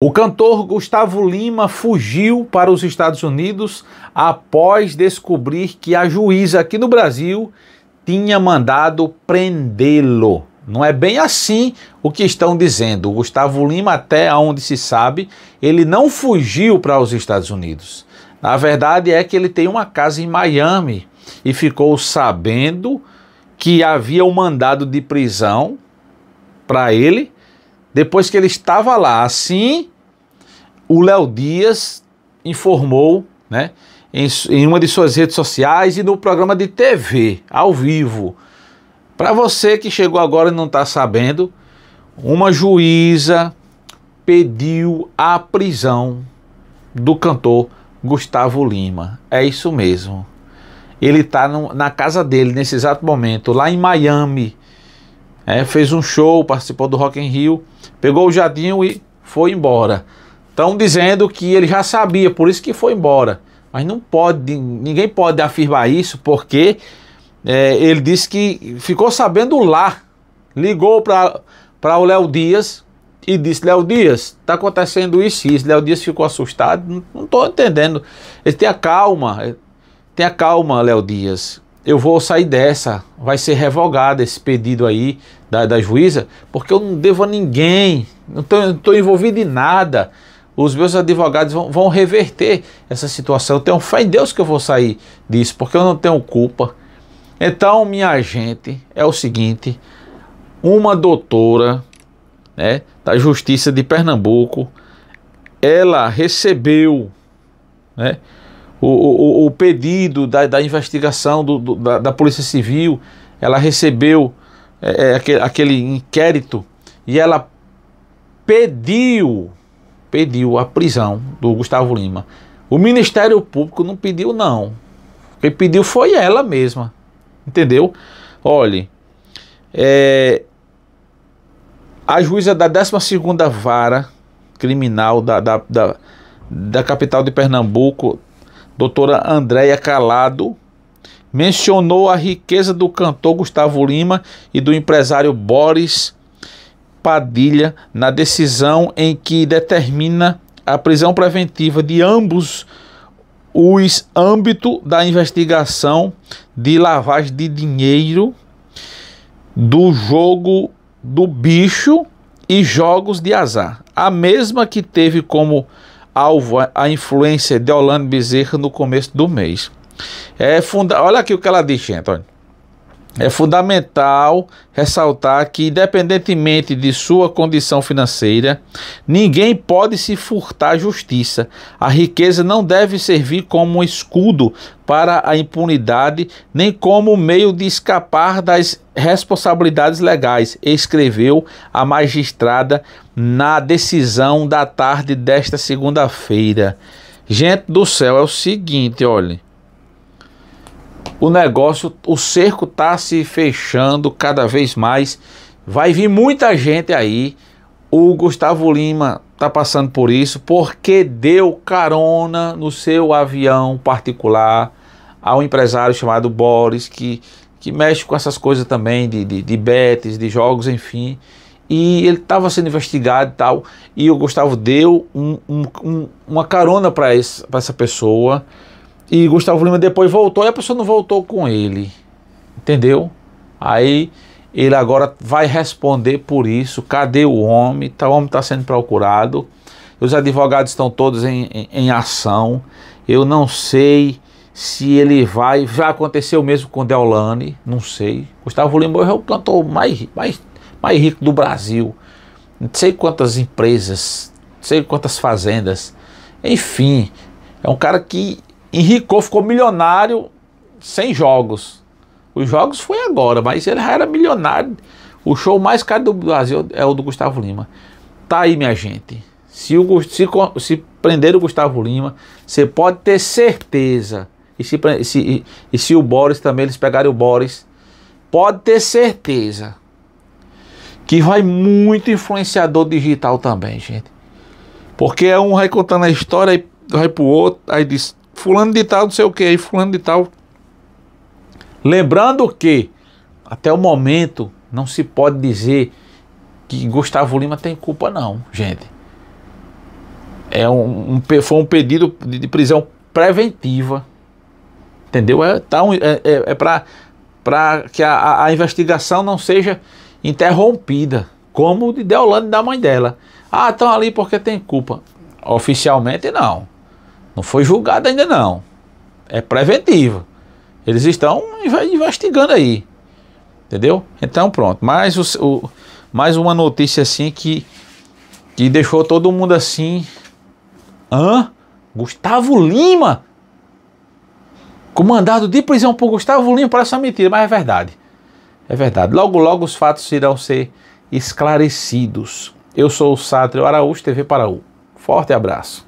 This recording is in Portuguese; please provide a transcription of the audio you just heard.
O cantor Gustavo Lima fugiu para os Estados Unidos após descobrir que a juíza aqui no Brasil tinha mandado prendê-lo. Não é bem assim o que estão dizendo. O Gustavo Lima, até onde se sabe, ele não fugiu para os Estados Unidos. Na verdade é que ele tem uma casa em Miami e ficou sabendo que havia um mandado de prisão para ele depois que ele estava lá, assim, o Léo Dias informou, né, em, em uma de suas redes sociais e no programa de TV, ao vivo. Para você que chegou agora e não está sabendo, uma juíza pediu a prisão do cantor Gustavo Lima. É isso mesmo. Ele está na casa dele nesse exato momento, lá em Miami, é, fez um show, participou do Rock in Rio, pegou o Jadinho e foi embora. Estão dizendo que ele já sabia, por isso que foi embora. Mas não pode, ninguém pode afirmar isso, porque é, ele disse que ficou sabendo lá. Ligou para o Léo Dias e disse: Léo Dias, está acontecendo isso e isso. Léo Dias ficou assustado. Não estou entendendo. Ele tem a calma, é, tenha calma, Léo Dias eu vou sair dessa, vai ser revogado esse pedido aí da, da juíza, porque eu não devo a ninguém, não estou envolvido em nada. Os meus advogados vão, vão reverter essa situação. Eu tenho fé em Deus que eu vou sair disso, porque eu não tenho culpa. Então, minha gente, é o seguinte: uma doutora né, da Justiça de Pernambuco, ela recebeu né, o, o, o pedido da, da investigação do, do, da, da, Polícia Civil, ela recebeu é, é, aquele, aquele inquérito e ela pediu, pediu a prisão do Gustavo Lima. O Ministério Público não pediu, não. Quem pediu foi ela mesma. Entendeu? Olhe, é, a juíza da 12 Vara Criminal da, da, da, da capital de Pernambuco doutora Andréia Calado, mencionou a riqueza do cantor Gustavo Lima e do empresário Boris Padilha na decisão em que determina a prisão preventiva de ambos os âmbito da investigação de lavagem de dinheiro do jogo do bicho e jogos de azar. A mesma que teve como alvo à influência de Holanda Bezerra no começo do mês. É funda Olha aqui o que ela diz, gente. Olha é fundamental ressaltar que, independentemente de sua condição financeira, ninguém pode se furtar à justiça. A riqueza não deve servir como um escudo para a impunidade, nem como meio de escapar das responsabilidades legais, escreveu a magistrada na decisão da tarde desta segunda-feira. Gente do céu, é o seguinte, olhe o negócio, o cerco está se fechando cada vez mais. Vai vir muita gente aí. O Gustavo Lima está passando por isso porque deu carona no seu avião particular a um empresário chamado Boris, que, que mexe com essas coisas também de, de, de betes, de jogos, enfim. E ele estava sendo investigado e tal. E o Gustavo deu um, um, um, uma carona para essa pessoa e Gustavo Lima depois voltou e a pessoa não voltou com ele. Entendeu? Aí ele agora vai responder por isso. Cadê o homem? Tá, o homem está sendo procurado. Os advogados estão todos em, em, em, ação. Eu não sei se ele vai. Já aconteceu mesmo com Deolane, não sei. Gustavo Lima é o cantor mais, mais, mais rico do Brasil. Não sei quantas empresas, não sei quantas fazendas. Enfim, é um cara que Henrico ficou milionário sem jogos. Os jogos foi agora, mas ele já era milionário. O show mais caro do Brasil é o do Gustavo Lima. Tá aí, minha gente. Se, o, se, se prender o Gustavo Lima, você pode ter certeza. E se, se e, se o Boris também, eles pegarem o Boris, pode ter certeza que vai muito influenciador digital também, gente. Porque é um vai contando a história, e vai pro outro, aí diz fulano de tal, não sei o que, aí fulano de tal. Lembrando que, até o momento, não se pode dizer que Gustavo Lima tem culpa, não, gente. É um, um foi um pedido de, de, prisão preventiva. Entendeu? É, tá um, é, é, é para que a, a investigação não seja interrompida, como o de Deolane da mãe dela. Ah, estão ali porque tem culpa. Oficialmente, não. Não foi julgado ainda não. É preventivo. Eles estão investigando aí. Entendeu? Então pronto. Mais, o, o, mais uma notícia assim que, que deixou todo mundo assim. Hã? Gustavo Lima? Comandado de prisão por Gustavo Lima? Parece uma mentira, mas é verdade. É verdade. Logo, logo os fatos irão ser esclarecidos. Eu sou o Sátrio Araújo, TV Paraú. Forte abraço.